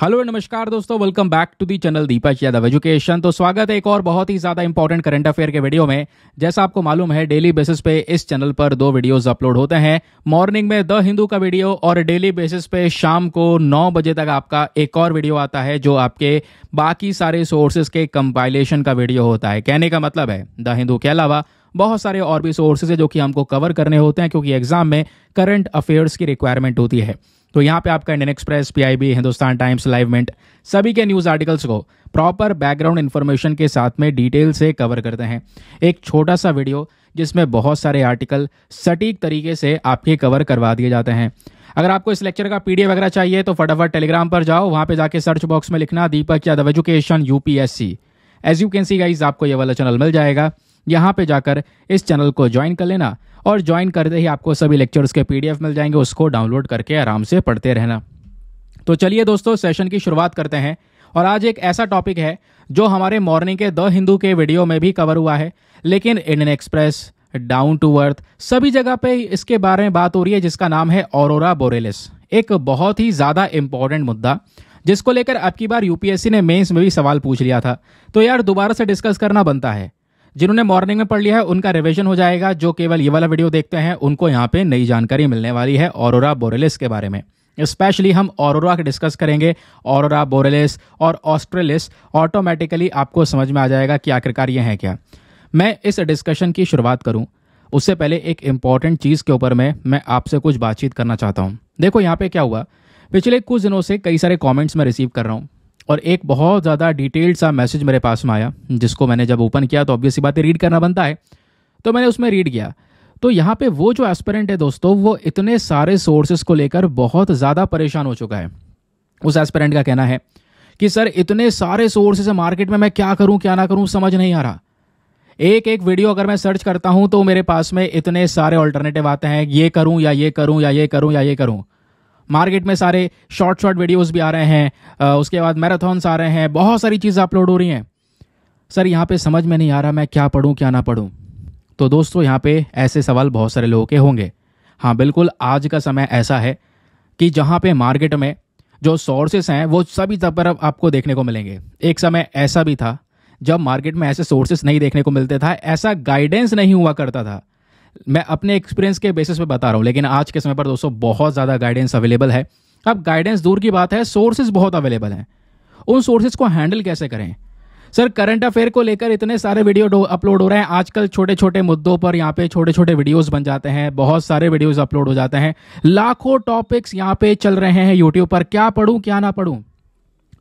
hello नमस्कार दोस्तों welcome back to the channel Deepak Yadav education तो स्वागत है एक और बहुत ही ज़्यादा इंपॉर्टेंट करंट अफेयर के वीडियो में जैसा आपको मालूम है डेली बेसिस पे इस चैनल पर दो वीडियोस अपलोड होते हैं मॉर्निंग में द हिंदू का वीडियो और डेली बेसिस पे शाम को नौ बजे तक आपका एक और वीडियो आता है जो आपके बाकी सारे सोर्सेज के कंपाइलेशन का वीडियो होता है कहने का मतलब है द हिंदू के अलावा बहुत सारे और भी सोर्सेज है जो कि हमको कवर करने होते हैं क्योंकि एग्जाम में करंट अफेयर्स की रिक्वायरमेंट होती है तो यहाँ पे आपका Indian Express PIB Hindustan Times Livemint सभी के न्यूज़ आर्टिकल्स को प्रॉपर बैकग्राउंड इन्फॉर्मेशन के साथ में डिटेल से कवर करते हैं एक छोटा सा वीडियो जिसमें बहुत सारे आर्टिकल सटीक तरीके से आपके कवर करवा दिए जाते हैं अगर आपको इस लेक्चर का पीडीएफ वगैरह चाहिए तो फटाफट टेलीग्राम पर जाओ वहाँ पे जाके सर्च बॉक्स में लिखना Deepak Yadav education UPSC as you can see guys आपको ये वाला चैनल मिल जाएगा यहाँ पे जाकर इस चैनल को ज्वाइन कर लेना और ज्वाइन करते ही आपको सभी लेक्चर्स के पीडीएफ मिल जाएंगे उसको डाउनलोड करके आराम से पढ़ते रहना तो चलिए दोस्तों सेशन की शुरुआत करते हैं और आज एक ऐसा टॉपिक है जो हमारे मॉर्निंग के द हिंदू के वीडियो में भी कवर हुआ है लेकिन Indian Express Down To Earth सभी जगह पे इसके बारे में बात हो रही है जिसका नाम है औरोरा बोरेलिस एक बहुत ही ज़्यादा इंपॉर्टेंट मुद्दा जिसको लेकर अब की बार यूपीएससी ने मेंस में भी सवाल पूछ लिया था तो यार दोबारा से डिस्कस करना बनता है जिन्होंने मॉर्निंग में पढ़ लिया है उनका रिविजन हो जाएगा जो केवल ये वाला वीडियो देखते हैं उनको यहाँ पे नई जानकारी मिलने वाली है औरोरा बोरेलिस के बारे में स्पेशली हम ऑरोरा के डिस्कस करेंगे ऑरोरा बोरेलिस और ऑस्ट्रेलिस ऑटोमेटिकली आपको समझ में आ जाएगा कि आखिरकार ये हैं क्या मैं इस डिस्कशन की शुरुआत करूँ उससे पहले एक इम्पॉर्टेंट चीज़ के ऊपर मैं मैं आपसे कुछ बातचीत करना चाहता हूँ देखो यहाँ पे क्या हुआ पिछले कुछ दिनों से कई सारे कमेंट्स मैं रिसीव कर रहा हूँ और एक बहुत ज़्यादा डिटेल्ड सा मैसेज मेरे पास में आया जिसको मैंने जब ओपन किया तो ऑब्वियसली बात रीड करना बनता है तो मैंने उसमें रीड किया तो यहाँ पे वो जो एस्पेरेंट है दोस्तों वो इतने सारे सोर्सेस को लेकर बहुत ज़्यादा परेशान हो चुका है उस एस्पेरेंट का कहना है कि सर इतने सारे सोर्सेज है मार्केट में मैं क्या करूँ क्या ना करूँ समझ नहीं आ रहा एक एक वीडियो अगर मैं सर्च करता हूँ तो मेरे पास में इतने सारे ऑल्टरनेटिव आते हैं ये करूँ या ये करूँ या ये करूँ या ये करूँ मार्केट में सारे शॉर्ट शॉर्ट वीडियोस भी आ रहे हैं उसके बाद मैराथन्स आ रहे हैं बहुत सारी चीज़ें अपलोड हो रही हैं सर यहाँ पे समझ में नहीं आ रहा मैं क्या पढ़ूँ क्या ना पढ़ूँ तो दोस्तों यहाँ पे ऐसे सवाल बहुत सारे लोगों के होंगे हाँ बिल्कुल आज का समय ऐसा है कि जहाँ पे मार्केट में जो सोर्सेस हैं वो सभी तरफ आपको देखने को मिलेंगे एक समय ऐसा भी था जब मार्केट में ऐसे सोर्सेस नहीं देखने को मिलते था ऐसा गाइडेंस नहीं हुआ करता था मैं अपने एक्सपीरियंस के बेसिस पे बता रहा हूँ लेकिन आज के समय पर दोस्तों बहुत ज़्यादा गाइडेंस अवेलेबल है अब गाइडेंस दूर की बात है सोर्सेज बहुत अवेलेबल हैं उन सोर्सेज को हैंडल कैसे करें सर करंट अफेयर को लेकर इतने सारे वीडियो अपलोड हो रहे हैं आजकल छोटे छोटे मुद्दों पर यहाँ पे छोटे छोटे वीडियोस बन जाते हैं बहुत सारे वीडियोस अपलोड हो जाते हैं लाखों टॉपिक्स यहाँ पे चल रहे हैं यूट्यूब पर क्या पढ़ूँ क्या ना पढ़ूँ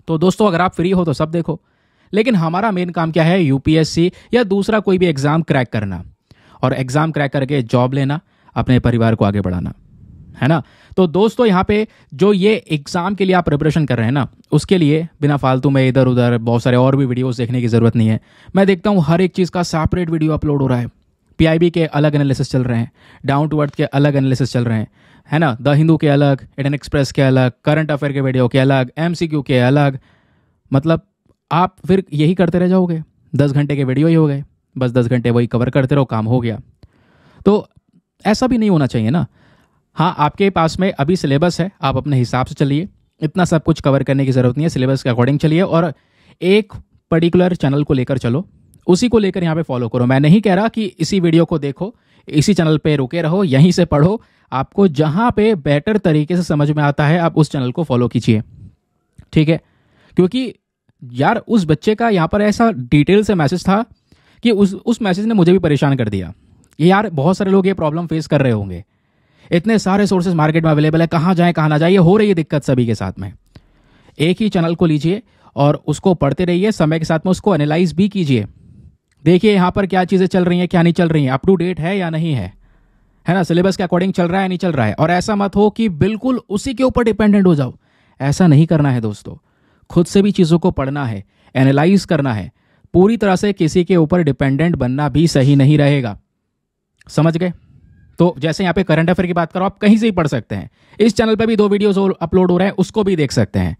तो दोस्तों अगर आप फ्री हो तो सब देखो लेकिन हमारा मेन काम क्या है यूपीएससी या दूसरा कोई भी एग्जाम क्रैक करना और एग्ज़ाम क्रैक करके जॉब लेना अपने परिवार को आगे बढ़ाना है ना तो दोस्तों यहाँ पे जो ये एग्ज़ाम के लिए आप प्रिपरेशन कर रहे हैं ना उसके लिए बिना फालतू में इधर उधर बहुत सारे और भी वीडियोस देखने की ज़रूरत नहीं है मैं देखता हूँ हर एक चीज़ का सेपरेट वीडियो अपलोड हो रहा है पीआईबी के अलग एनालिसिस चल रहे हैं डाउन टू अर्थ के अलग एनालिसिस चल रहे हैं है ना द हिंदू के अलग इंडियन एक्सप्रेस के अलग करंट अफेयर के वीडियो के अलग एम के अलग मतलब आप फिर यही करते रह जाओगे दस घंटे के वीडियो ही हो गए बस दस घंटे वही कवर करते रहो काम हो गया तो ऐसा भी नहीं होना चाहिए ना हाँ आपके पास में अभी सिलेबस है आप अपने हिसाब से चलिए इतना सब कुछ कवर करने की ज़रूरत नहीं है सिलेबस के अकॉर्डिंग चलिए और एक पर्टिकुलर चैनल को लेकर चलो उसी को लेकर यहाँ पे फॉलो करो मैं नहीं कह रहा कि इसी वीडियो को देखो इसी चैनल पे रुके रहो यहीं से पढ़ो आपको जहाँ पे बेटर तरीके से समझ में आता है आप उस चैनल को फॉलो कीजिए ठीक है क्योंकि यार उस बच्चे का यहाँ पर ऐसा डिटेल से मैसेज था कि उस उस मैसेज ने मुझे भी परेशान कर दिया ये यार बहुत सारे लोग ये प्रॉब्लम फेस कर रहे होंगे इतने सारे सोर्सेज मार्केट में अवेलेबल है कहाँ जाए कहाँ ना जाए हो रही है दिक्कत सभी के साथ में एक ही चैनल को लीजिए और उसको पढ़ते रहिए समय के साथ में उसको एनालाइज भी कीजिए देखिए यहाँ पर क्या चीज़ें चल रही हैं क्या नहीं चल रही हैं अप टू डेट है या नहीं है है ना सिलेबस के अकॉर्डिंग चल रहा है या नहीं चल रहा है और ऐसा मत हो कि बिल्कुल उसी के ऊपर डिपेंडेंट हो जाओ ऐसा नहीं करना है दोस्तों खुद से भी चीज़ों को पढ़ना है एनालाइज करना है पूरी तरह से किसी के ऊपर डिपेंडेंट बनना भी सही नहीं रहेगा समझ गए तो जैसे यहां पे करंट अफेयर की बात करो आप कहीं से ही पढ़ सकते हैं इस चैनल पे भी दो वीडियोस अपलोड हो रहे हैं उसको भी देख सकते हैं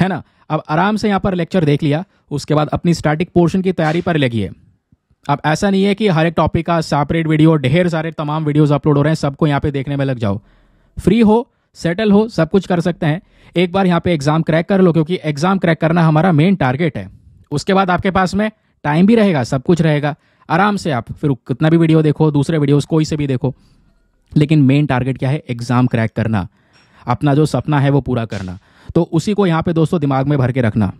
है ना अब आराम से यहां पर लेक्चर देख लिया उसके बाद अपनी स्टैटिक पोर्शन की तैयारी पर लगी अब ऐसा नहीं है कि हर एक टॉपिक का सेपरेट वीडियो ढेर सारे तमाम वीडियोज अपलोड हो रहे हैं सबको यहां पर देखने में लग जाओ फ्री हो सेटल हो सब कुछ कर सकते हैं एक बार यहां पर एग्जाम क्रैक कर लो क्योंकि एग्जाम क्रैक करना हमारा मेन टारगेट है उसके बाद आपके पास में टाइम भी रहेगा सब कुछ रहेगा आराम से आप फिर कितना भी वीडियो देखो दूसरे वीडियोस कोई से भी देखो लेकिन मेन टारगेट क्या है एग्ज़ाम क्रैक करना अपना जो सपना है वो पूरा करना तो उसी को यहाँ पे दोस्तों दिमाग में भर के रखना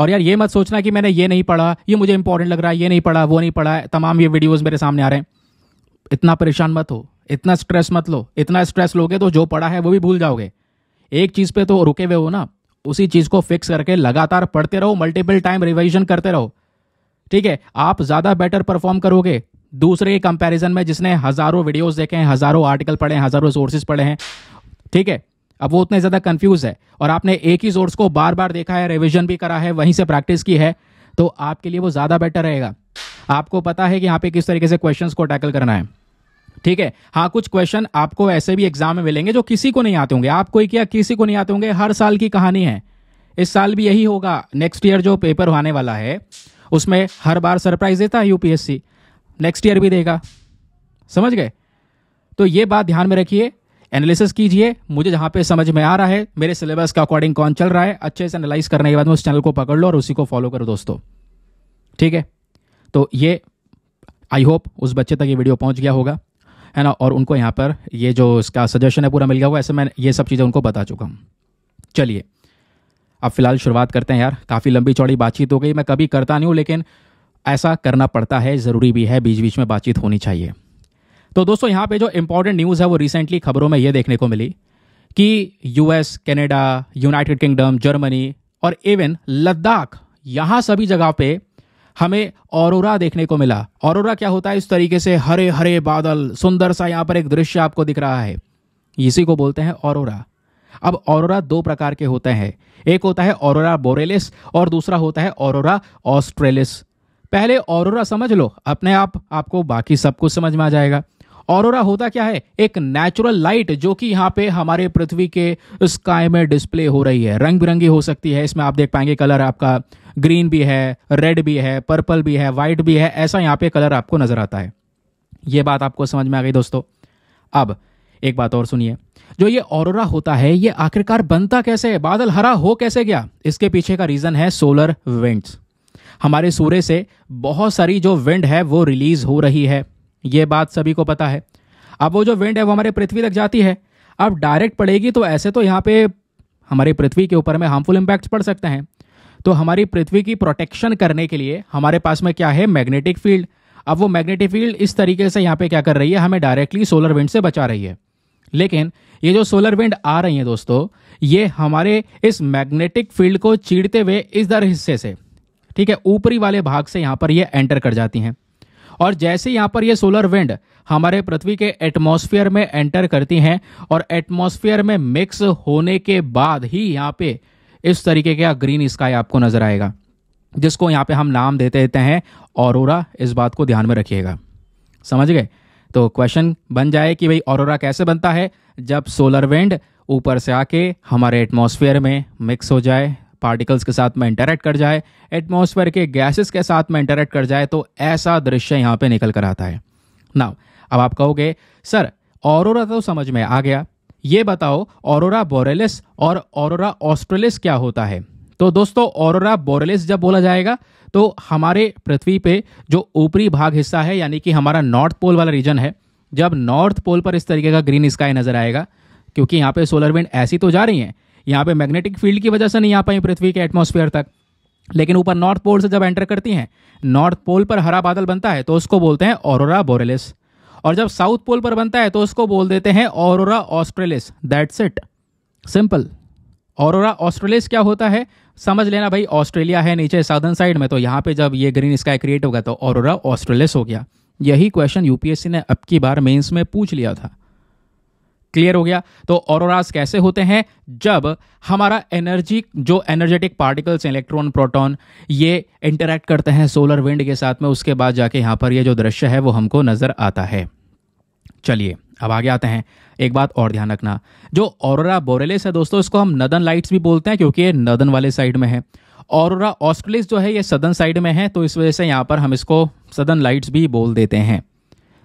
और यार ये मत सोचना कि मैंने ये नहीं पढ़ा ये मुझे इंपॉर्टेंट लग रहा है ये नहीं पढ़ा वो नहीं पढ़ा तमाम ये वीडियोज़ मेरे सामने आ रहे हैं इतना परेशान मत हो इतना स्ट्रेस मत लो इतना स्ट्रेस लोगे तो जो पढ़ा है वो भी भूल जाओगे एक चीज़ पे तो रुके हुए हो ना उसी चीज को फिक्स करके लगातार पढ़ते रहो मल्टीपल टाइम रिवाइजन करते रहो ठीक है आप ज्यादा बेटर परफॉर्म करोगे दूसरे के कंपैरिजन में जिसने हजारों वीडियोस देखे हैं हजारों आर्टिकल पढ़े हैं हजारों सोर्सेज पढ़े हैं ठीक है अब वो उतने ज़्यादा कंफ्यूज है और आपने एक ही सोर्स को बार बार देखा है रिविजन भी करा है वहीं से प्रैक्टिस की है तो आपके लिए वो ज़्यादा बेटर रहेगा आपको पता है कि यहाँ पे किस तरीके से क्वेश्चन को टैकल करना है ठीक है हाँ कुछ क्वेश्चन आपको ऐसे भी एग्जाम में मिलेंगे जो किसी को नहीं आते होंगे आपको ही क्या किसी को नहीं आते होंगे हर साल की कहानी है इस साल भी यही होगा नेक्स्ट ईयर जो पेपर आने वाला है उसमें हर बार सरप्राइज देता है यूपीएससी नेक्स्ट ईयर भी देगा समझ गए तो ये बात ध्यान में रखिए एनालिसिस कीजिए मुझे जहाँ पे समझ में आ रहा है मेरे सिलेबस का अकॉर्डिंग कौन चल रहा है अच्छे से एनालाइज करने के बाद में उस चैनल को पकड़ लो और उसी को फॉलो करो दोस्तों ठीक है तो ये आई होप उस बच्चे तक ये वीडियो पहुँच गया होगा है ना और उनको यहाँ पर ये जो इसका सजेशन है पूरा मिल गया हुआ ऐसे मैं ये सब चीज़ें उनको बता चुका हूँ चलिए अब फिलहाल शुरुआत करते हैं यार काफ़ी लंबी चौड़ी बातचीत हो गई मैं कभी करता नहीं हूँ लेकिन ऐसा करना पड़ता है ज़रूरी भी है बीच बीच में बातचीत होनी चाहिए तो दोस्तों यहाँ पे जो इम्पोर्टेंट न्यूज़ है वो रिसेंटली खबरों में ये देखने को मिली कि US Canada United Kingdom Germany और इवन लद्दाख यहाँ सभी जगह पे हमें औरोरा देखने को मिला औरोरा क्या होता है इस तरीके से हरे हरे बादल सुंदर सा यहाँ पर एक दृश्य आपको दिख रहा है इसी को बोलते हैं औरोरा अब औरोरा दो प्रकार के होते हैं एक होता है औरोरा बोरेलिस और दूसरा होता है औरोरा ऑस्ट्रेलिस पहले औरोरा समझ लो अपने आप आपको बाकी सब कुछ समझ में आ जाएगा ऑरोरा होता क्या है एक नेचुरल लाइट जो कि यहाँ पे हमारे पृथ्वी के स्काई में डिस्प्ले हो रही है रंग बिरंगी हो सकती है इसमें आप देख पाएंगे कलर आपका ग्रीन भी है रेड भी है पर्पल भी है व्हाइट भी है ऐसा यहाँ पे कलर आपको नजर आता है ये बात आपको समझ में आ गई दोस्तों अब एक बात और सुनिए जो ये ऑरोरा होता है ये आखिरकार बनता कैसे है बादल हरा हो कैसे गया इसके पीछे का रीजन है सोलर विंड्स हमारे सूर्य से बहुत सारी जो विंड है वो रिलीज हो रही है ये बात सभी को पता है अब वो जो विंड है वो हमारे पृथ्वी तक जाती है अब डायरेक्ट पड़ेगी तो ऐसे तो यहाँ पे हमारी पृथ्वी के ऊपर में हार्मफुल इम्पैक्ट पड़ सकते हैं तो हमारी पृथ्वी की प्रोटेक्शन करने के लिए हमारे पास में क्या है मैग्नेटिक फील्ड अब वो मैग्नेटिक फील्ड इस तरीके से यहाँ पे क्या कर रही है हमें डायरेक्टली सोलर विंड से बचा रही है लेकिन ये जो सोलर विंड आ रही है दोस्तों ये हमारे इस मैग्नेटिक फील्ड को चीड़ते हुए इस दर हिस्से से ठीक है ऊपरी वाले भाग से यहाँ पर ये एंटर कर जाती हैं और जैसे यहाँ पर ये सोलर विंड हमारे पृथ्वी के एटमॉस्फेयर में एंटर करती हैं और एटमॉस्फेयर में मिक्स होने के बाद ही यहाँ पे इस तरीके का ग्रीन स्काई आपको नजर आएगा जिसको यहाँ पे हम नाम देते देते हैं औरोरा इस बात को ध्यान में रखिएगा समझ गए तो क्वेश्चन बन जाए कि भाई औरोरा कैसे बनता है जब सोलर विंड ऊपर से आके हमारे एटमॉस्फेयर में मिक्स हो जाए पार्टिकल्स के साथ में इंटरेक्ट कर जाए एटमोसफेयर के गैसेस के साथ में इंटरेक्ट कर जाए तो ऐसा दृश्य यहाँ पे निकल कर आता है ना अब आप कहोगे सर ऑरोरा तो समझ में आ गया ये बताओ ऑरोरा बोरेलिस और ऑरोरा ऑस्ट्रेलिस क्या होता है तो दोस्तों ऑरोरा बोरेलिस जब बोला जाएगा तो हमारे पृथ्वी पे जो ऊपरी भाग हिस्सा है यानी कि हमारा नॉर्थ पोल वाला रीजन है जब नॉर्थ पोल पर इस तरीके का ग्रीन स्काई नजर आएगा क्योंकि यहाँ पे सोलर विंड ऐसी तो जा रही हैं यहाँ पे मैग्नेटिक फील्ड की वजह से नहीं आ पाई पृथ्वी के एटमोसफियर तक लेकिन ऊपर नॉर्थ पोल से जब एंटर करती हैं नॉर्थ पोल पर हरा बादल बनता है तो उसको बोलते हैं औरोरा बोरेलिस और जब साउथ पोल पर बनता है तो उसको बोल देते हैं aurora australis that's it simple aurora australis क्या होता है समझ लेना भाई ऑस्ट्रेलिया है नीचे साउदर्न साइड में तो यहाँ पे जब ये ग्रीन स्काई क्रिएट होगा तो औरोरा ऑस्ट्रेलिस हो गया यही क्वेश्चन यूपीएससी ने अब की बार मेन्स में पूछ लिया था क्लियर हो गया तो ऑरोरास कैसे होते हैं जब हमारा एनर्जी जो एनर्जेटिक पार्टिकल्स इलेक्ट्रॉन प्रोटॉन ये इंटरेक्ट करते हैं सोलर विंड के साथ में उसके बाद जाके यहाँ पर ये जो दृश्य है वो हमको नज़र आता है चलिए अब आगे आते हैं एक बात और ध्यान रखना जो ऑरोरा बोरेलिस है दोस्तों इसको हम नदन लाइट्स भी बोलते हैं क्योंकि ये नदन वाले साइड में है ऑरोरा ऑस्ट्रेलिस जो है ये सदन साइड में है तो इस वजह से यहाँ पर हम इसको सदन लाइट्स भी बोल देते हैं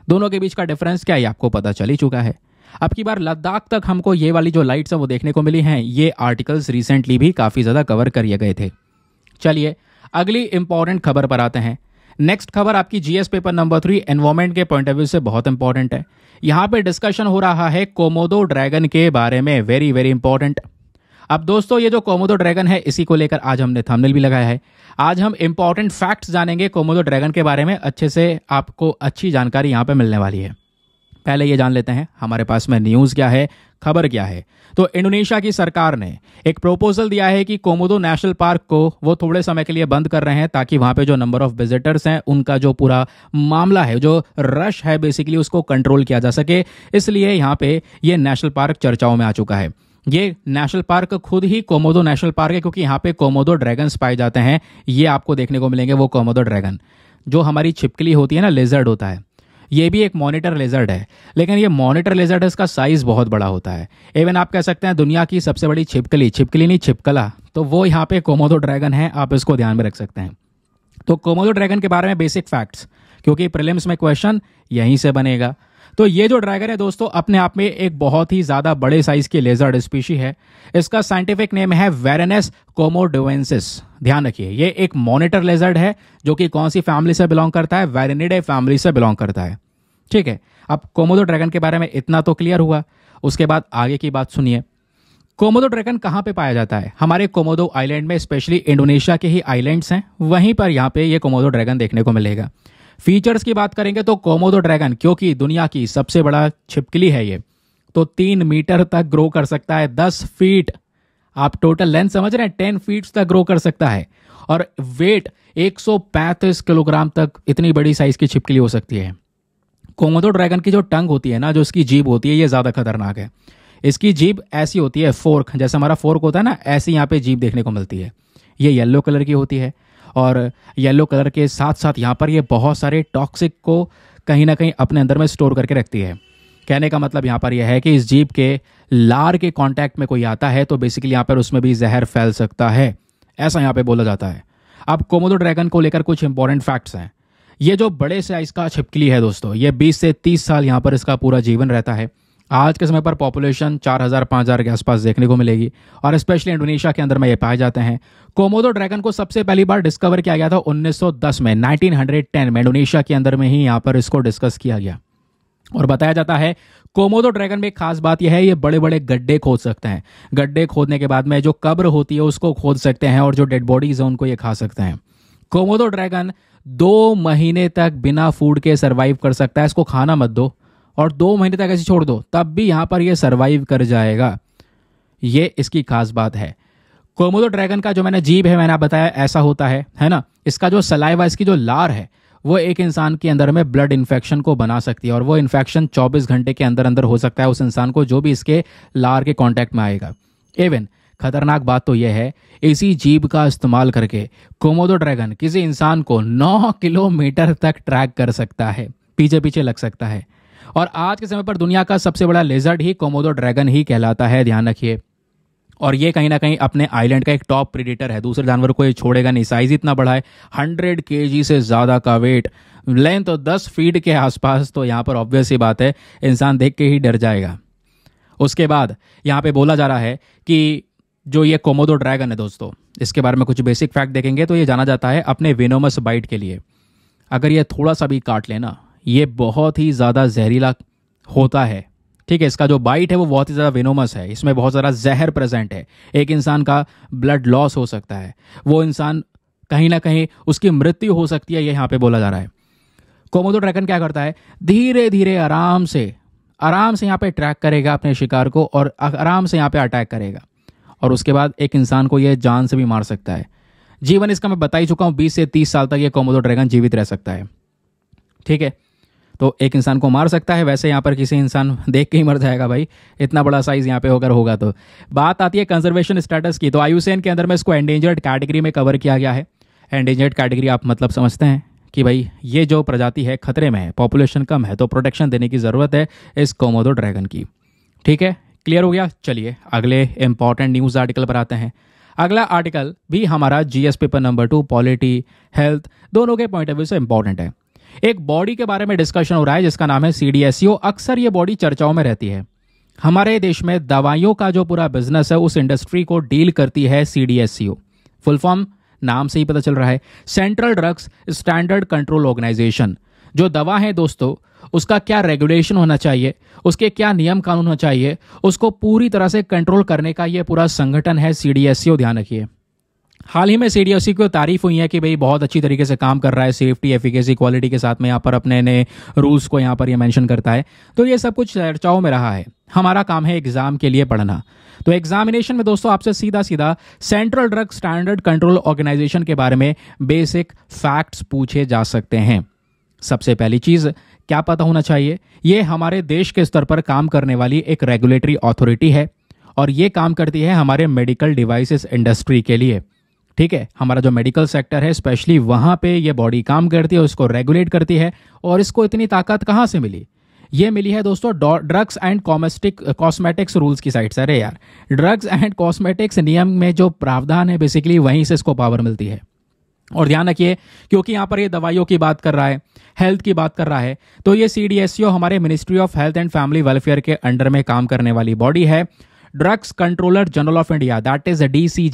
दोनों के बीच का डिफरेंस क्या है आपको पता चल ही चुका है अब की बार लद्दाख तक हमको ये वाली जो लाइट्स है वो देखने को मिली हैं ये आर्टिकल्स रिसेंटली भी काफ़ी ज़्यादा कवर किए गए थे चलिए अगली इंपॉर्टेंट खबर पर आते हैं नेक्स्ट खबर आपकी GS paper number three environment के पॉइंट ऑफ व्यू से बहुत इंपॉर्टेंट है यहाँ पे डिस्कशन हो रहा है कोमोदो ड्रैगन के बारे में वेरी वेरी इंपॉर्टेंट अब दोस्तों ये जो कोमोदो ड्रैगन है इसी को लेकर आज हमने थंबनेल भी लगाया है आज हम इंपॉर्टेंट फैक्ट्स जानेंगे कोमोदो ड्रैगन के बारे में अच्छे से आपको अच्छी जानकारी यहाँ पे मिलने वाली है पहले ये जान लेते हैं हमारे पास में न्यूज़ क्या है खबर क्या है तो इंडोनेशिया की सरकार ने एक प्रपोजल दिया है कि कोमोदो नेशनल पार्क को वो थोड़े समय के लिए बंद कर रहे हैं ताकि वहां पे जो नंबर ऑफ विजिटर्स हैं उनका जो पूरा मामला है जो रश है बेसिकली उसको कंट्रोल किया जा सके इसलिए यहां पे ये नेशनल पार्क चर्चाओं में आ चुका है ये नेशनल पार्क खुद ही कोमोदो नेशनल पार्क है क्योंकि यहां पे कोमोदो ड्रैगन्स पाए जाते हैं ये आपको देखने को मिलेंगे वो कोमोदो ड्रैगन जो हमारी छिपकली होती है ना लेजर्ड होता है ये भी एक मॉनिटर लेजर्ड है लेकिन ये मॉनिटर लेजर्ड है इसका साइज़ बहुत बड़ा होता है इवन आप कह सकते हैं दुनिया की सबसे बड़ी छिपकली छिपकली नहीं छिपकला तो वो यहाँ पे कोमोदो ड्रैगन है आप इसको ध्यान में रख सकते हैं तो कोमोदो ड्रैगन के बारे में बेसिक फैक्ट्स क्योंकि प्रिलिम्स में क्वेश्चन यहीं से बनेगा तो ये जो ड्रैगन है दोस्तों अपने आप में एक बहुत ही ज्यादा बड़े साइज की लेजर्ड स्पीशी है इसका साइंटिफिक नेम है वेरेनेस कोमोडोवेंसिस ध्यान रखिए ये एक मॉनिटर लेजर्ड है जो कि कौन सी फैमिली से बिलोंग करता है वैरिनिडे फैमिली से बिलोंग करता है ठीक है अब कोमोदो ड्रैगन के बारे में इतना तो क्लियर हुआ उसके बाद आगे की बात सुनिए कोमोदो ड्रैगन कहाँ पे पाया जाता है हमारे कोमोदो आइलैंड में स्पेशली इंडोनेशिया के ही आइलैंड्स हैं वहीं पर यहाँ पे ये कोमोदो ड्रैगन देखने को मिलेगा फीचर्स की बात करेंगे तो कोमोदो ड्रैगन क्योंकि दुनिया की सबसे बड़ा छिपकली है ये तो तीन मीटर तक ग्रो कर सकता है दस फीट आप टोटल लेंथ समझ रहे हैं टेन फीट तक ग्रो कर सकता है और वेट एक किलोग्राम तक इतनी बड़ी साइज की छिपकली हो सकती है कोमोदो ड्रैगन की जो टंग होती है ना जो इसकी जीभ होती है ये ज़्यादा खतरनाक है इसकी जीभ ऐसी होती है फोर्क जैसे हमारा फोर्क होता है ना ऐसी यहाँ पे जीभ देखने को मिलती है ये येलो कलर की होती है और येलो कलर के साथ साथ यहाँ पर ये बहुत सारे टॉक्सिक को कहीं ना कहीं अपने अंदर में स्टोर करके रखती है कहने का मतलब यहाँ पर यह है कि इस जीप के लार के कांटेक्ट में कोई आता है तो बेसिकली यहाँ पर उसमें भी जहर फैल सकता है ऐसा यहाँ पे बोला जाता है अब कोमोदो ड्रैगन को लेकर कुछ इंपॉर्टेंट फैक्ट्स हैं ये जो बड़े से इसका छिपकली है दोस्तों ये 20 से 30 साल यहाँ पर इसका पूरा जीवन रहता है आज के समय पर पॉपुलेशन 4000 5000 के आसपास देखने को मिलेगी और स्पेशली इंडोनेशिया के अंदर में ये पाए जाते हैं कोमोदो ड्रैगन को सबसे पहली बार डिस्कवर किया गया था 1910 में 1910 में इंडोनेशिया के अंदर में ही यहाँ पर इसको डिस्कस किया गया और बताया जाता है कोमोदो ड्रैगन में एक खास बात यह है ये बड़े बड़े गड्ढे खोद सकते हैं गड्ढे खोदने के बाद में जो कब्र होती है उसको खोद सकते हैं और जो डेड बॉडीज है उनको ये खा सकते हैं कोमोदो ड्रैगन दो महीने तक बिना फूड के सर्वाइव कर सकता है इसको खाना मत दो और दो महीने तक ऐसे छोड़ दो तब भी यहां पर यह सर्वाइव कर जाएगा ये इसकी खास बात है कोमोदो ड्रैगन का जो मैंने जीभ है मैंने बताया ऐसा होता है है ना इसका जो सलाइवा इसकी जो लार है वो एक इंसान के अंदर में ब्लड इन्फेक्शन को बना सकती है और वो इन्फेक्शन 24 घंटे के अंदर अंदर हो सकता है उस इंसान को जो भी इसके लार के कांटेक्ट में आएगा एवन खतरनाक बात तो यह है इसी जीप का इस्तेमाल करके कोमोदो ड्रैगन किसी इंसान को 9 किलोमीटर तक ट्रैक कर सकता है पीछे पीछे लग सकता है और आज के समय पर दुनिया का सबसे बड़ा लेजर्ड ही कोमोदो ड्रैगन ही कहलाता है ध्यान रखिए और ये कहीं ना कहीं अपने आइलैंड का एक टॉप प्रीडेटर है दूसरे जानवर को ये छोड़ेगा नहीं साइज इतना बड़ा है हंड्रेड के से ज़्यादा का वेट लेंथ तो दस फीट के आसपास तो यहाँ पर ऑब्वियस ही बात है इंसान देख के ही डर जाएगा उसके बाद यहाँ पे बोला जा रहा है कि जो ये कोमोदो ड्रैगन है दोस्तों इसके बारे में कुछ बेसिक फैक्ट देखेंगे तो ये जाना जाता है अपने विनोमस बाइट के लिए अगर ये थोड़ा सा भी काट लेना ये बहुत ही ज़्यादा जहरीला होता है ठीक है इसका जो बाइट है वो बहुत ही ज़्यादा विनोमस है इसमें बहुत ज़्यादा जहर प्रेजेंट है एक इंसान का ब्लड लॉस हो सकता है वो इंसान कहीं ना कहीं उसकी मृत्यु हो सकती है ये यहाँ पे बोला जा रहा है कोमोदो ड्रैगन क्या करता है धीरे धीरे आराम से आराम से यहाँ पे ट्रैक करेगा अपने शिकार को और आराम से यहाँ पे अटैक करेगा और उसके बाद एक इंसान को यह जान से भी मार सकता है जीवन इसका मैं बता ही चुका हूँ बीस से तीस साल तक ये कोमोदो ड्रैगन जीवित रह सकता है ठीक है तो एक इंसान को मार सकता है वैसे यहाँ पर किसी इंसान देख के ही मर जाएगा भाई इतना बड़ा साइज़ यहाँ पे अगर होगा तो बात आती है कंजर्वेशन स्टेटस की तो आयुसेन के अंदर में इसको एंडेंजर्ड कैटेगरी में कवर किया गया है एंडेंजर्ड कैटेगरी आप मतलब समझते हैं कि भाई ये जो प्रजाति है खतरे में है पॉपुलेशन कम है तो प्रोटेक्शन देने की ज़रूरत है इस कोमोदो ड्रैगन की ठीक है क्लियर हो गया चलिए अगले इंपॉर्टेंट न्यूज़ आर्टिकल पर आते हैं अगला आर्टिकल भी हमारा GS paper number two polity health दोनों के पॉइंट ऑफ व्यू से इंपॉर्टेंट है एक बॉडी के बारे में डिस्कशन हो रहा है जिसका नाम है सीडीएसईओ e अक्सर ये बॉडी चर्चाओं में रहती है हमारे देश में दवाइयों का जो पूरा बिजनेस है उस इंडस्ट्री को डील करती है सीडीएसईओ फुल फॉर्म नाम से ही पता चल रहा है central drugs standard control organisation जो दवा है दोस्तों उसका क्या रेगुलेशन होना चाहिए उसके क्या नियम कानून होना चाहिए उसको पूरी तरह से कंट्रोल करने का यह पूरा संगठन है सीडीएसईओ e ध्यान रखिए हाल ही में सी डी को तारीफ हुई है कि भाई बहुत अच्छी तरीके से काम कर रहा है सेफ्टी एफिकेसी क्वालिटी के साथ में यहाँ पर अपने नए रूल्स को यहाँ पर ये यह मेंशन करता है तो ये सब कुछ चर्चाओं में रहा है हमारा काम है एग्जाम के लिए पढ़ना तो एग्जामिनेशन में दोस्तों आपसे सीधा सीधा central drug standard control organisation के बारे में बेसिक फैक्ट्स पूछे जा सकते हैं सबसे पहली चीज क्या पता होना चाहिए ये हमारे देश के स्तर पर काम करने वाली एक रेगुलेटरी अथॉरिटी है और ये काम करती है हमारे मेडिकल डिवाइसेस इंडस्ट्री के लिए ठीक है हमारा जो मेडिकल सेक्टर है स्पेशली वहां पे ये बॉडी काम करती है उसको रेगुलेट करती है और इसको इतनी ताकत कहां से मिली ये मिली है दोस्तों drugs and cosmetic cosmetics rules की साइड से अरे यार ड्रग्स एंड कॉस्मेटिक्स नियम में जो प्रावधान है बेसिकली वहीं से इसको पावर मिलती है और ध्यान रखिए क्योंकि यहां पर ये दवाइयों की बात कर रहा है हेल्थ की बात कर रहा है तो ये सी e हमारे ministry of health and family welfare के अंडर में काम करने वाली बॉडी है drugs controller general of India that is D C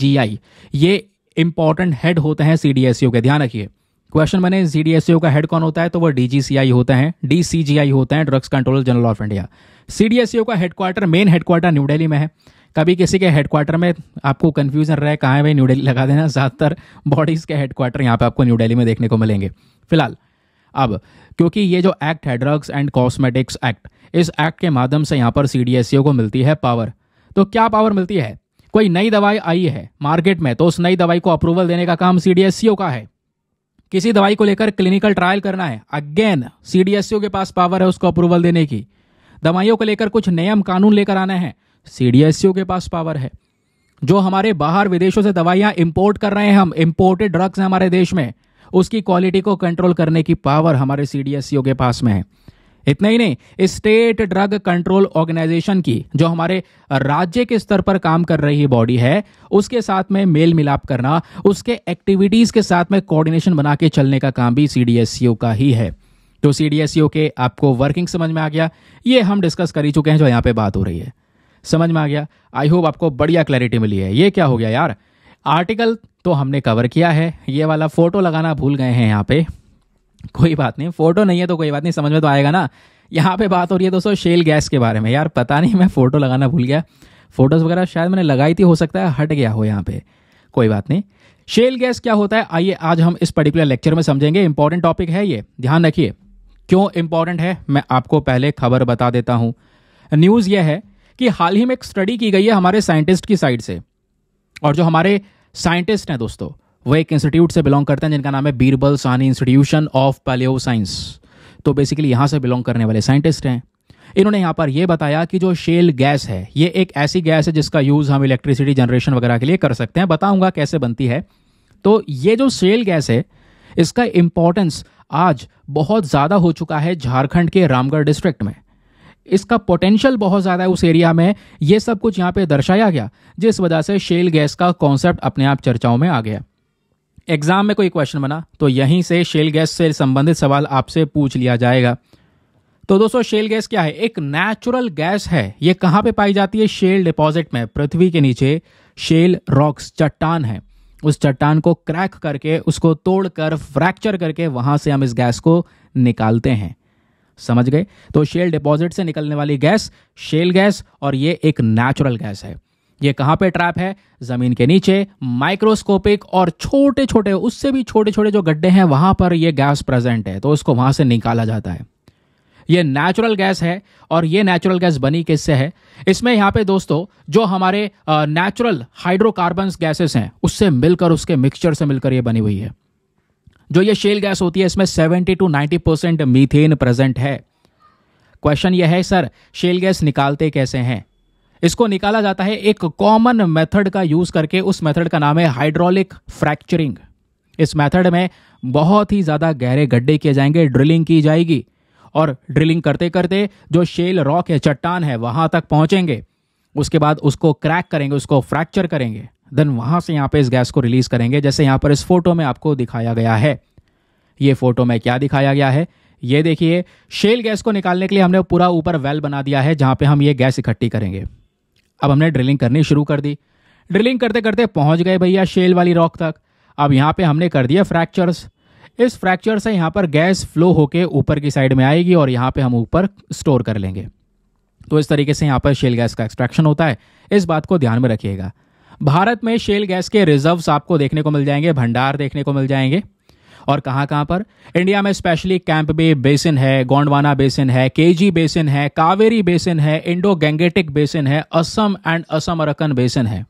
ये इंपॉर्टेंट हेड होते हैं सीडीएसओ e के ध्यान रखिए क्वेश्चन बने सीडीएसओ e का हेड कौन होता है तो वो डीजीसीआई होता है डीसीजीआई होता है drugs control general of India CDSO का headquarter main headquarter New Delhi में है कभी किसी के हेडक्वार्टर में आपको कंफ्यूजन रहे कहाँ है भाई न्यू दिल्ली लगा देना ज़्यादातर बॉडीज़ के हेडक्वार्टर यहाँ पे आपको न्यू दिल्ली में देखने को मिलेंगे फिलहाल अब क्योंकि ये जो एक्ट है ड्रग्स एंड कॉस्मेटिक्स एक्ट इस एक्ट के माध्यम से यहाँ पर सी e को मिलती है पावर तो क्या पावर मिलती है कोई नई दवाई आई है मार्केट में तो उस नई दवाई को अप्रूवल देने का काम सीडीएससीओ e का है किसी दवाई को लेकर क्लिनिकल ट्रायल करना है अगेन सीडीएससीओ e के पास पावर है उसको अप्रूवल देने की दवाइयों को लेकर कुछ नियम कानून लेकर आना है सीडीएससीओ e के पास पावर है जो हमारे बाहर विदेशों से दवाइयां इंपोर्ट कर रहे हैं हम इंपोर्टेड ड्रग्स हैं हमारे देश में उसकी क्वालिटी को कंट्रोल करने की पावर हमारे सीडीएससीओ के पास में है इतना ही नहीं स्टेट ड्रग कंट्रोल ऑर्गेनाइजेशन की जो हमारे राज्य के स्तर पर काम कर रही बॉडी है उसके साथ में मेल मिलाप करना उसके एक्टिविटीज के साथ में कोऑर्डिनेशन बना के चलने का काम भी सीडीएससीओ e का ही है तो सीडीएसईओ e के आपको वर्किंग समझ में आ गया ये हम डिस्कस कर ही चुके हैं जो यहाँ पे बात हो रही है समझ में आ गया आई होप आपको बढ़िया क्लैरिटी मिली है ये क्या हो गया यार आर्टिकल तो हमने कवर किया है ये वाला फोटो लगाना भूल गए हैं यहाँ पे कोई बात नहीं फोटो नहीं है तो कोई बात नहीं समझ में तो आएगा ना यहाँ पे बात हो रही है दोस्तों शेल गैस के बारे में यार पता नहीं मैं फ़ोटो लगाना भूल गया फ़ोटोज़ वगैरह शायद मैंने लगाई थी हो सकता है हट गया हो यहाँ पे कोई बात नहीं शेल गैस क्या होता है आइए आज हम इस पर्टिकुलर लेक्चर में समझेंगे इंपॉर्टेंट टॉपिक है ये ध्यान रखिए क्यों इंपॉर्टेंट है मैं आपको पहले खबर बता देता हूँ न्यूज़ यह है कि हाल ही में एक स्टडी की गई है हमारे साइंटिस्ट की साइड से और जो हमारे साइंटिस्ट हैं दोस्तों वह एक इंस्टीट्यूट से बिलोंग करते हैं जिनका नाम है Birbal Sahni institution of palaeo science तो बेसिकली यहाँ से बिलोंग करने वाले साइंटिस्ट हैं इन्होंने यहाँ पर यह बताया कि जो शेल गैस है ये एक ऐसी गैस है जिसका यूज़ हम इलेक्ट्रिसिटी जनरेशन वगैरह के लिए कर सकते हैं बताऊँगा कैसे बनती है तो ये जो शेल गैस है इसका इम्पोर्टेंस आज बहुत ज़्यादा हो चुका है झारखंड के रामगढ़ डिस्ट्रिक्ट में इसका पोटेंशियल बहुत ज़्यादा है उस एरिया में ये सब कुछ यहाँ पे दर्शाया गया जिस वजह से शेल गैस का कॉन्सेप्ट अपने आप चर्चाओं में आ गया एग्जाम में कोई क्वेश्चन बना तो यहीं से शेल गैस से संबंधित सवाल आपसे पूछ लिया जाएगा तो दोस्तों शेल गैस क्या है एक नेचुरल गैस है ये कहां पे पाई जाती है शेल डिपॉजिट में पृथ्वी के नीचे शेल रॉक्स चट्टान है उस चट्टान को क्रैक करके उसको तोड़कर फ्रैक्चर करके वहां से हम इस गैस को निकालते हैं समझ गए तो शेल डिपॉजिट से निकलने वाली गैस शेल गैस और ये एक नेचुरल गैस है ये कहाँ पे ट्रैप है जमीन के नीचे माइक्रोस्कोपिक और छोटे छोटे उससे भी छोटे छोटे जो गड्ढे हैं वहां पर यह गैस प्रेजेंट है तो उसको वहां से निकाला जाता है ये नेचुरल गैस है और ये नेचुरल गैस बनी किससे है इसमें यहां पे दोस्तों जो हमारे नेचुरल हाइड्रोकार्बन गैसेस हैं उससे मिलकर उसके मिक्सचर से मिलकर ये बनी हुई है जो ये शेल गैस होती है इसमें 70 टू 90 परसेंट मीथेन प्रेजेंट है क्वेश्चन यह है सर शेल गैस निकालते कैसे हैं इसको निकाला जाता है एक कॉमन मेथड का यूज करके उस मेथड का नाम है हाइड्रोलिक फ्रैक्चरिंग इस मेथड में बहुत ही ज़्यादा गहरे गड्ढे किए जाएंगे ड्रिलिंग की जाएगी और ड्रिलिंग करते करते जो शेल रॉक या चट्टान है वहां तक पहुंचेंगे उसके बाद उसको क्रैक करेंगे उसको फ्रैक्चर करेंगे देन वहां से यहाँ पे इस गैस को रिलीज़ करेंगे जैसे यहाँ पर इस फोटो में आपको दिखाया गया है ये फोटो में क्या दिखाया गया है ये देखिए शेल गैस को निकालने के लिए हमने पूरा ऊपर वेल बना दिया है जहाँ पे हम ये गैस इकट्ठी करेंगे अब हमने ड्रिलिंग करनी शुरू कर दी ड्रिलिंग करते करते पहुंच गए भैया शेल वाली रॉक तक अब यहाँ पे हमने कर दिया फ्रैक्चर्स इस फ्रैक्चर से यहाँ पर गैस फ्लो होके ऊपर की साइड में आएगी और यहाँ पे हम ऊपर स्टोर कर लेंगे तो इस तरीके से यहाँ पर शेल गैस का एक्सट्रैक्शन होता है इस बात को ध्यान में रखिएगा भारत में शेल गैस के रिजर्व्स आपको देखने को मिल जाएंगे भंडार देखने को मिल जाएंगे और कहाँ कहाँ पर इंडिया में स्पेशली कैंप बे बेसिन है गोंडवाना बेसिन है केजी बेसिन है कावेरी बेसिन है इंडो गैंगेटिक बेसिन है Assam and Assam Arakan basin है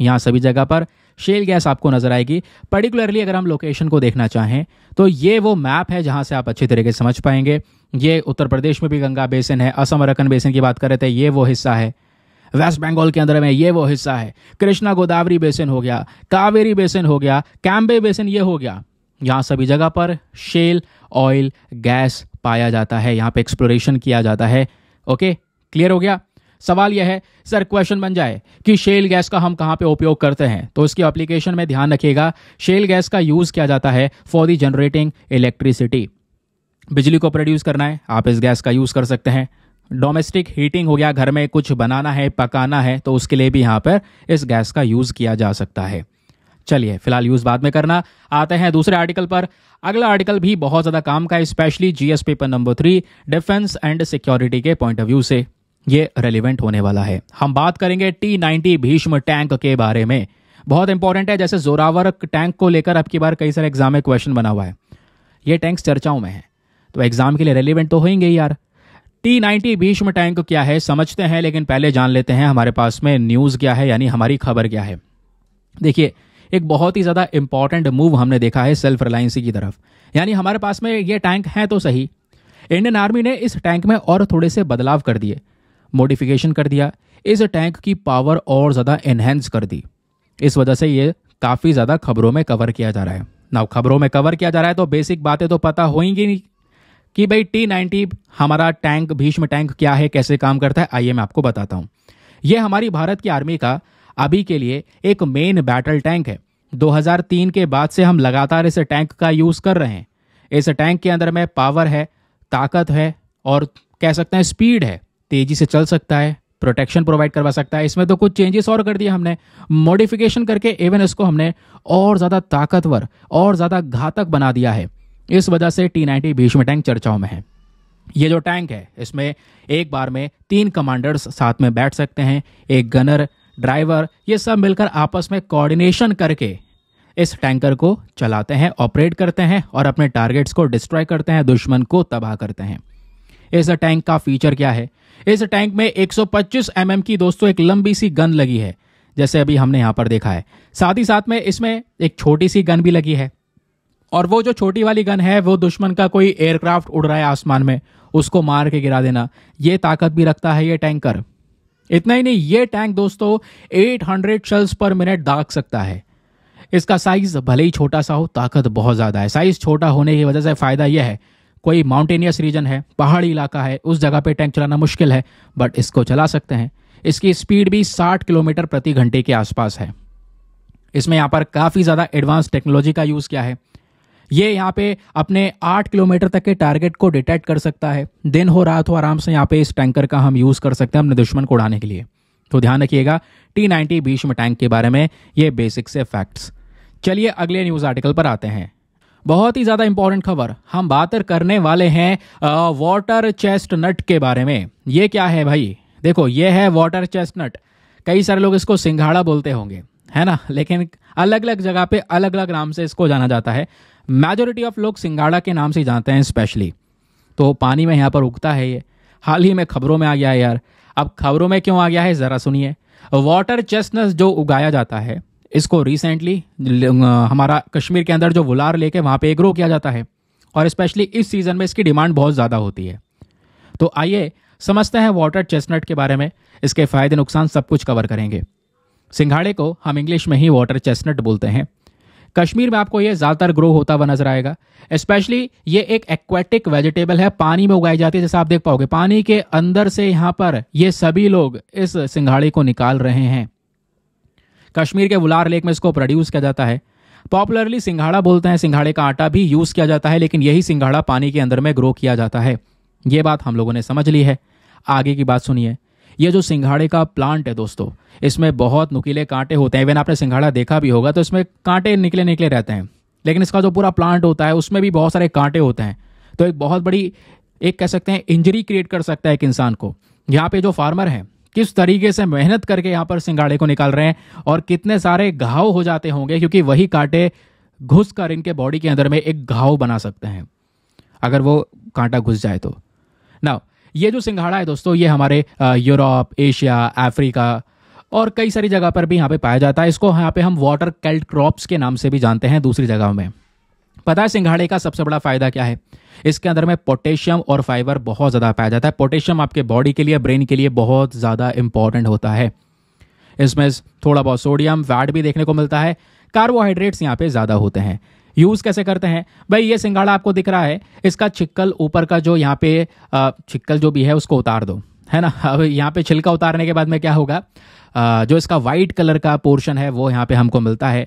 यहाँ सभी जगह पर शेल गैस आपको नजर आएगी पर्टिकुलरली अगर हम लोकेशन को देखना चाहें तो ये वो मैप है जहाँ से आप अच्छी तरीके से समझ पाएंगे ये उत्तर प्रदेश में भी गंगा बेसिन है असम अरकन बेसिन की बात कर रहे थे ये वो हिस्सा है वेस्ट बंगाल के अंदर में ये वो हिस्सा है कृष्णा गोदावरी बेसिन हो गया कावेरी बेसिन हो गया कैम्बे बेसिन ये हो गया यहाँ सभी जगह पर शेल ऑयल गैस पाया जाता है यहाँ पे एक्सप्लोरेशन किया जाता है ओके क्लियर हो गया सवाल यह है सर क्वेश्चन बन जाए कि शेल गैस का हम कहाँ पे उपयोग करते हैं तो इसकी एप्लीकेशन में ध्यान रखिएगा शेल गैस का यूज़ किया जाता है फॉर दी जनरेटिंग इलेक्ट्रिसिटी बिजली को प्रोड्यूस करना है आप इस गैस का यूज़ कर सकते हैं डोमेस्टिक हीटिंग हो गया घर में कुछ बनाना है पकाना है तो उसके लिए भी यहाँ पर इस गैस का यूज़ किया जा सकता है चलिए फिलहाल यूज बाद में करना आते हैं दूसरे आर्टिकल पर अगला आर्टिकल भी बहुत ज्यादा काम का है specially GS paper number three defence and security के पॉइंट ऑफ व्यू से ये रेलिवेंट होने वाला है हम बात करेंगे टी नाइनटी भीष्म टैंक के बारे में बहुत इंपॉर्टेंट है जैसे जोरावर टैंक को लेकर अब की बार कई सारे एग्जाम में क्वेश्चन बना हुआ है ये टैंक्स चर्चाओं में है तो एग्जाम के लिए रेलिवेंट तो होंगे यार टी नाइनटी भीष्म टैंक क्या है समझते हैं लेकिन पहले जान लेते हैं हमारे पास में न्यूज़ क्या है यानी हमारी खबर क्या है देखिए एक बहुत ही ज़्यादा इंपॉर्टेंट मूव हमने देखा है सेल्फ रिलायंसी की तरफ यानी हमारे पास में ये टैंक है तो सही इंडियन आर्मी ने इस टैंक में और थोड़े से बदलाव कर दिए मोडिफिकेशन कर दिया इस टैंक की पावर और ज़्यादा एनहेंस कर दी इस वजह से ये काफ़ी ज़्यादा खबरों में कवर किया जा रहा है ना खबरों में कवर किया जा रहा है तो बेसिक बातें तो पता होंगी नहीं कि भाई टी नाइनटी हमारा टैंक भीष्म टैंक क्या है कैसे काम करता है आइए मैं आपको बताता हूँ ये हमारी भारत की आर्मी का अभी के लिए एक मेन बैटल टैंक है 2003 के बाद से हम लगातार इस टैंक का यूज कर रहे हैं इस टैंक के अंदर में पावर है ताकत है और कह सकते हैं स्पीड है तेजी से चल सकता है प्रोटेक्शन प्रोवाइड करवा सकता है इसमें तो कुछ चेंजेस और कर दिए हमने मॉडिफिकेशन करके इवन इसको हमने और ज़्यादा ताकतवर और ज़्यादा घातक बना दिया है इस वजह से टी नाइनटी भीष्म टैंक चर्चाओं में है ये जो टैंक है इसमें एक बार में तीन कमांडर्स साथ में बैठ सकते हैं एक गनर ड्राइवर ये सब मिलकर आपस में कोऑर्डिनेशन करके इस टैंकर को चलाते हैं ऑपरेट करते हैं और अपने टारगेट्स को डिस्ट्रॉय करते हैं दुश्मन को तबाह करते हैं इस टैंक का फीचर क्या है इस टैंक में 125 एमएम mm की दोस्तों एक लंबी सी गन लगी है जैसे अभी हमने यहां पर देखा है साथ ही साथ में इसमें एक छोटी सी गन भी लगी है और वो जो छोटी वाली गन है वो दुश्मन का कोई एयरक्राफ्ट उड़ रहा है आसमान में उसको मार के गिरा देना ये ताकत भी रखता है ये टैंकर इतना ही नहीं ये टैंक दोस्तों 800 शल्स पर मिनट दाग सकता है इसका साइज भले ही छोटा सा हो ताकत बहुत ज़्यादा है साइज छोटा होने की वजह से फ़ायदा यह है कोई माउंटेनियस रीजन है पहाड़ी इलाका है उस जगह पे टैंक चलाना मुश्किल है बट इसको चला सकते हैं इसकी स्पीड भी 60 किलोमीटर प्रति घंटे के आसपास है इसमें यहाँ पर काफ़ी ज़्यादा एडवांस टेक्नोलॉजी का यूज़ किया है ये यहाँ पे अपने आठ किलोमीटर तक के टारगेट को डिटेक्ट कर सकता है दिन हो रात हो आराम से यहाँ पे इस टैंकर का हम यूज़ कर सकते हैं अपने दुश्मन को उड़ाने के लिए तो ध्यान रखिएगा टी बीच भीष्म टैंक के बारे में ये बेसिक से फैक्ट्स चलिए अगले न्यूज़ आर्टिकल पर आते हैं बहुत ही ज़्यादा इंपॉर्टेंट खबर हम बात करने वाले हैं वाटर नट के बारे में ये क्या है भाई देखो ये है वाटर नट कई सारे लोग इसको सिंघाड़ा बोलते होंगे है ना लेकिन अलग अलग जगह पे अलग अलग नाम से इसको जाना जाता है मेजोरिटी ऑफ लोग सिंगाड़ा के नाम से जानते हैं स्पेशली तो पानी में यहाँ पर उगता है ये हाल ही में खबरों में आ गया है यार अब खबरों में क्यों आ गया है ज़रा सुनिए वाटर चेस्टनस जो उगाया जाता है इसको रिसेंटली हमारा कश्मीर के अंदर जो वुलार लेके वहाँ पे ग्रो किया जाता है और स्पेशली इस सीज़न में इसकी डिमांड बहुत ज़्यादा होती है तो आइए समझते हैं वाटर चेस्टनट के बारे में इसके फ़ायदे नुकसान सब कुछ कवर करेंगे सिंघाड़े को हम इंग्लिश में ही वाटर चेस्टनट बोलते हैं कश्मीर में आपको ये ज़्यादातर ग्रो होता हुआ नजर आएगा स्पेशली ये एक एक्वेटिक वेजिटेबल है पानी में उगाई जाती है जैसा आप देख पाओगे पानी के अंदर से यहां पर ये सभी लोग इस सिंघाड़े को निकाल रहे हैं कश्मीर के वुलार लेक में इसको प्रोड्यूस किया जाता है पॉपुलरली सिंघाड़ा बोलते हैं सिंघाड़े का आटा भी यूज़ किया जाता है लेकिन यही सिंघाड़ा पानी के अंदर में ग्रो किया जाता है ये बात हम लोगों ने समझ ली है आगे की बात सुनिए ये जो सिंघाड़े का प्लांट है दोस्तों इसमें बहुत नुकीले कांटे होते हैं इवन आपने सिंघाड़ा देखा भी होगा तो इसमें कांटे निकले निकले रहते हैं लेकिन इसका जो पूरा प्लांट होता है उसमें भी बहुत सारे कांटे होते हैं तो एक बहुत बड़ी एक कह सकते हैं इंजरी क्रिएट कर सकता है एक इंसान को यहाँ पे जो फार्मर है किस तरीके से मेहनत करके यहाँ पर सिंगाड़े को निकाल रहे हैं और कितने सारे घाव हो जाते होंगे क्योंकि वही कांटे घुस कर इनके बॉडी के अंदर में एक घाव बना सकते हैं अगर वो कांटा घुस जाए तो ना ये जो सिंघाड़ा है दोस्तों ये हमारे यूरोप एशिया अफ्रीका और कई सारी जगह पर भी यहाँ पे पाया जाता है इसको यहाँ पे हम वाटर कैल्ट क्रॉप्स के नाम से भी जानते हैं दूसरी जगहों में पता है सिंघाड़े का सबसे बड़ा फायदा क्या है इसके अंदर में पोटेशियम और फाइबर बहुत ज़्यादा पाया जाता है पोटेशियम आपके बॉडी के लिए ब्रेन के लिए बहुत ज़्यादा इंपॉर्टेंट होता है इसमें थोड़ा बहुत सोडियम फैट भी देखने को मिलता है कार्बोहाइड्रेट्स यहाँ पे ज़्यादा होते हैं यूज कैसे करते हैं भाई ये सिंगाड़ा आपको दिख रहा है इसका छिक्कल ऊपर का जो यहाँ पे छिक्कल जो भी है उसको उतार दो है ना अब यहाँ पे छिलका उतारने के बाद में क्या होगा जो इसका वाइट कलर का पोर्शन है वो यहाँ पे हमको मिलता है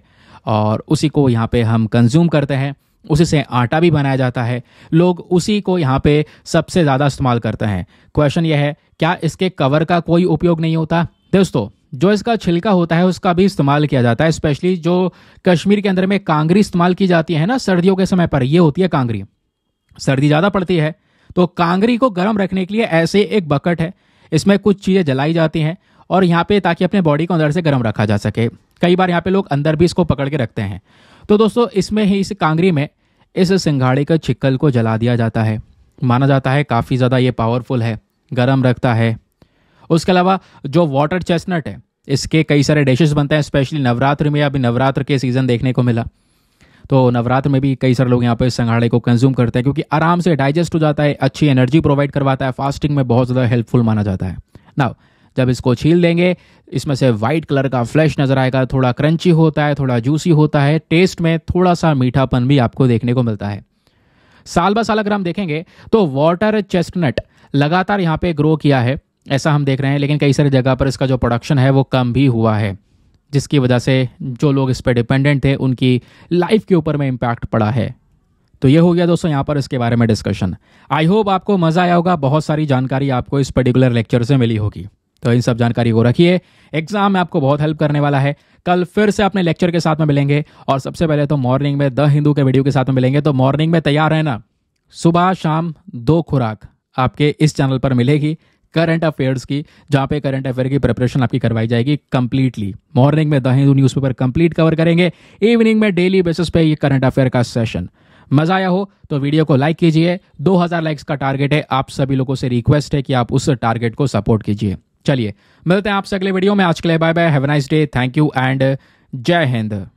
और उसी को यहाँ पे हम कंज्यूम करते हैं उसी से आटा भी बनाया जाता है लोग उसी को यहाँ पे सबसे ज़्यादा इस्तेमाल करते हैं क्वेश्चन यह है क्या इसके कवर का कोई उपयोग नहीं होता दोस्तों जो इसका छिलका होता है उसका भी इस्तेमाल किया जाता है स्पेशली जो कश्मीर के अंदर में कांगरी इस्तेमाल की जाती है ना सर्दियों के समय पर यह होती है कांगरी सर्दी ज़्यादा पड़ती है तो कांगरी को गर्म रखने के लिए ऐसे एक बकट है इसमें कुछ चीज़ें जलाई जाती हैं और यहाँ पे ताकि अपने बॉडी को अंदर से गर्म रखा जा सके कई बार यहाँ पे लोग अंदर भी इसको पकड़ के रखते हैं तो दोस्तों इसमें ही इस कांगरी में इस सिंघाड़े का छिक्कल को जला दिया जाता है माना जाता है काफ़ी ज़्यादा ये पावरफुल है गर्म रखता है उसके अलावा जो वाटर चेस्टनट है इसके कई सारे डिशेस बनते हैं स्पेशली नवरात्र में अभी नवरात्र के सीज़न देखने को मिला तो नवरात्र में भी कई सारे लोग यहाँ पर इस संघाड़े को कंज्यूम करते हैं क्योंकि आराम से डाइजेस्ट हो जाता है अच्छी एनर्जी प्रोवाइड करवाता है फास्टिंग में बहुत ज़्यादा हेल्पफुल माना जाता है ना जब इसको छील देंगे इसमें से वाइट कलर का फ्लैश नज़र आएगा थोड़ा क्रंची होता है थोड़ा जूसी होता है टेस्ट में थोड़ा सा मीठापन भी आपको देखने को मिलता है साल ब साल अगर हम देखेंगे तो वाटर चेस्टनट लगातार यहाँ पे ग्रो किया है ऐसा हम देख रहे हैं लेकिन कई सारी जगह पर इसका जो प्रोडक्शन है वो कम भी हुआ है जिसकी वजह से जो लोग इस पर डिपेंडेंट थे उनकी लाइफ के ऊपर में इम्पैक्ट पड़ा है तो ये हो गया दोस्तों यहाँ पर इसके बारे में डिस्कशन आई होप आपको मज़ा आया होगा बहुत सारी जानकारी आपको इस पर्टिकुलर लेक्चर से मिली होगी तो इन सब जानकारी को रखिए एग्जाम में आपको बहुत हेल्प करने वाला है कल फिर से अपने लेक्चर के साथ में मिलेंगे और सबसे पहले तो मॉर्निंग में द हिंदू के वीडियो के साथ में मिलेंगे तो मॉर्निंग में तैयार रहना सुबह शाम दो खुराक आपके इस चैनल पर मिलेगी करंट अफेयर्स की जहाँ पे करंट अफेयर की प्रिपरेशन आपकी करवाई जाएगी कंप्लीटली मॉर्निंग में the Hindu newspaper complete cover करेंगे इवनिंग में डेली बेसिस पे ये करंट अफेयर का सेशन मजा आया हो तो वीडियो को लाइक कीजिए 2000 लाइक्स का टारगेट है आप सभी लोगों से रिक्वेस्ट है कि आप उस टारगेट को सपोर्ट कीजिए चलिए मिलते हैं आपसे अगले वीडियो में आज के लिए bye bye have nice day thank you and जय हिंद